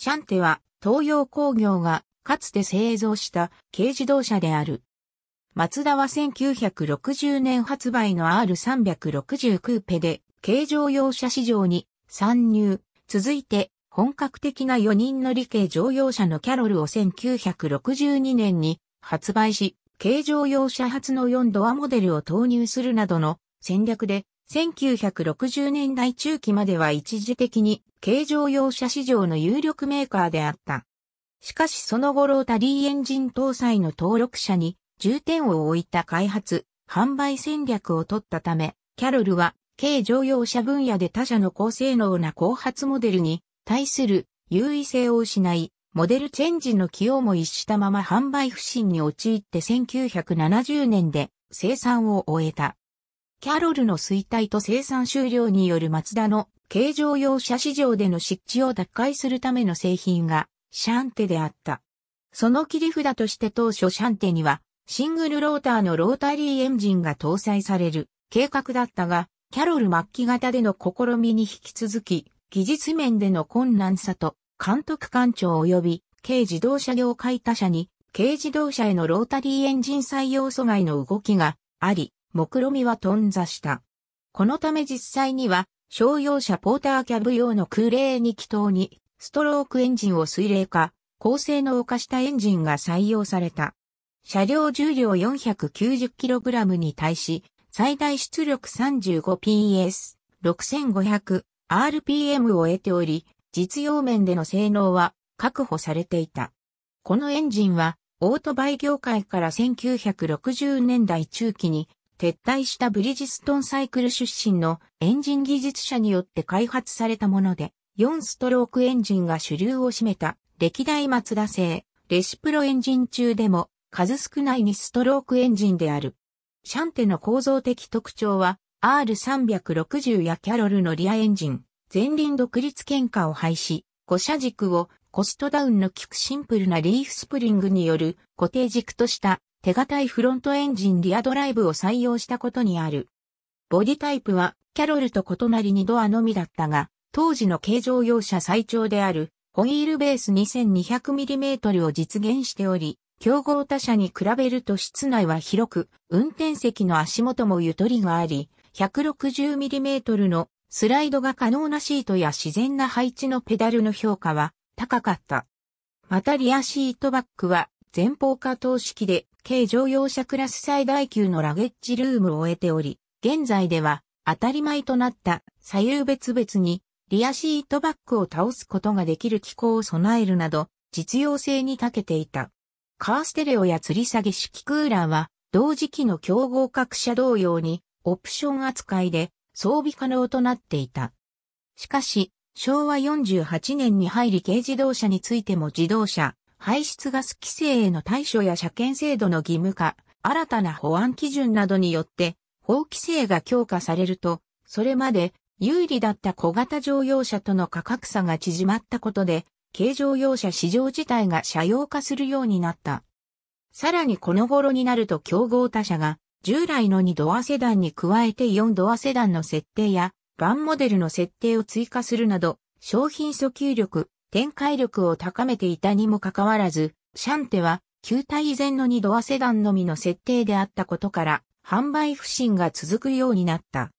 シャンテは東洋工業がかつて製造した軽自動車である。マツダは1960年発売の R360 クーペで軽乗用車市場に参入。続いて本格的な4人乗り軽乗用車のキャロルを1962年に発売し、軽乗用車初の4ドアモデルを投入するなどの戦略で1960年代中期までは一時的に軽乗用車市場の有力メーカーであった。しかしその後ロータリーエンジン搭載の登録車に重点を置いた開発、販売戦略を取ったため、キャロルは軽乗用車分野で他社の高性能な後発モデルに対する優位性を失い、モデルチェンジの起用も一したまま販売不振に陥って1970年で生産を終えた。キャロルの衰退と生産終了によるマツダの軽乗用車市場での湿地を奪回するための製品がシャンテであった。その切り札として当初シャンテにはシングルローターのロータリーエンジンが搭載される計画だったが、キャロル末期型での試みに引き続き、技術面での困難さと、監督官庁及び軽自動車業界他社に、軽自動車へのロータリーエンジン採用阻害の動きがあり、目論みは頓挫した。このため実際には、商用車ポーターキャブ用の空冷に気筒に、ストロークエンジンを水冷化、高性能化したエンジンが採用された。車両重量 490kg に対し、最大出力 35PS、6500、RPM を得ており、実用面での性能は確保されていた。このエンジンは、オートバイ業界から1960年代中期に撤退したブリヂストンサイクル出身のエンジン技術者によって開発されたもので、4ストロークエンジンが主流を占めた歴代マツダ製、レシプロエンジン中でも数少ない2ストロークエンジンである。シャンテの構造的特徴は R360 やキャロルのリアエンジン、前輪独立喧嘩を廃止、5車軸をコストダウンの効くシンプルなリーフスプリングによる固定軸とした手堅いフロントエンジンリアドライブを採用したことにある。ボディタイプはキャロルと異なり2ドアのみだったが、当時の軽乗用車最長であるホイールベース 2200mm を実現しており、競合他社に比べると室内は広く、運転席の足元もゆとりがあり、160mm のスライドが可能なシートや自然な配置のペダルの評価は高かった。またリアシートバックは前方下等式で軽乗用車クラス最大級のラゲッジルームを得ており、現在では当たり前となった左右別々にリアシートバックを倒すことができる機構を備えるなど実用性に長けていた。カーステレオや吊り下げ式クーラーは同時期の競合各社同様にオプション扱いで装備可能となっていた。しかし、昭和48年に入り軽自動車についても自動車、排出ガス規制への対処や車検制度の義務化、新たな保安基準などによって、法規制が強化されると、それまで有利だった小型乗用車との価格差が縮まったことで、軽乗用車市場自体が車用化するようになった。さらにこの頃になると競合他社が、従来の2ドアセダンに加えて4ドアセダンの設定や、バンモデルの設定を追加するなど、商品訴求力、展開力を高めていたにもかかわらず、シャンテは旧体以前の二ドアセダンのみの設定であったことから、販売不振が続くようになった。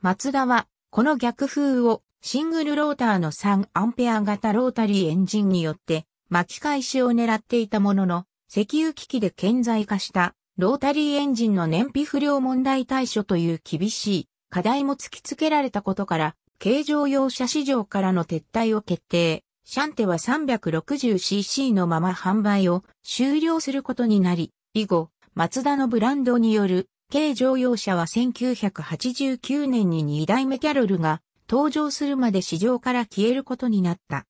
マツダは、この逆風をシングルローターの3アンペア型ロータリーエンジンによって巻き返しを狙っていたものの、石油危機で顕在化したロータリーエンジンの燃費不良問題対処という厳しい課題も突きつけられたことから、軽乗用車市場からの撤退を決定。シャンテは 360cc のまま販売を終了することになり、以後、マツダのブランドによる軽乗用車は1989年に2代目キャロルが登場するまで市場から消えることになった。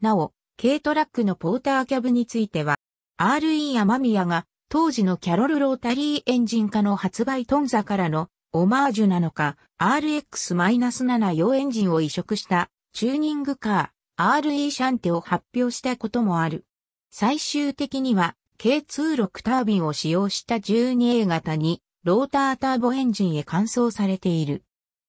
なお、軽トラックのポーターキャブについては、RE 山宮が当時のキャロルロータリーエンジン化の発売トンザからのオマージュなのか r x 7用エンジンを移植したチューニングカー。RE シャンテを発表したこともある。最終的には、K26 タービンを使用した 12A 型に、ローターターボエンジンへ換装されている。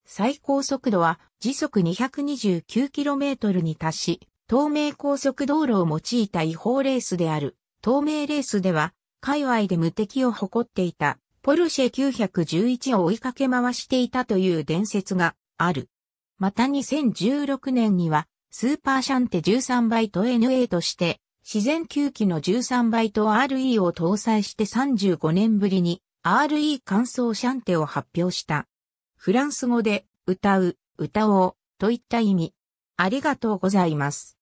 最高速度は時速 229km に達し、東名高速道路を用いた違法レースである。東名レースでは、界隈で無敵を誇っていた、ポルシェ911を追いかけ回していたという伝説がある。また2016年には、スーパーシャンテ13イト NA として、自然吸気の13イト RE を搭載して35年ぶりに RE 乾燥シャンテを発表した。フランス語で、歌う、歌おう、といった意味。ありがとうございます。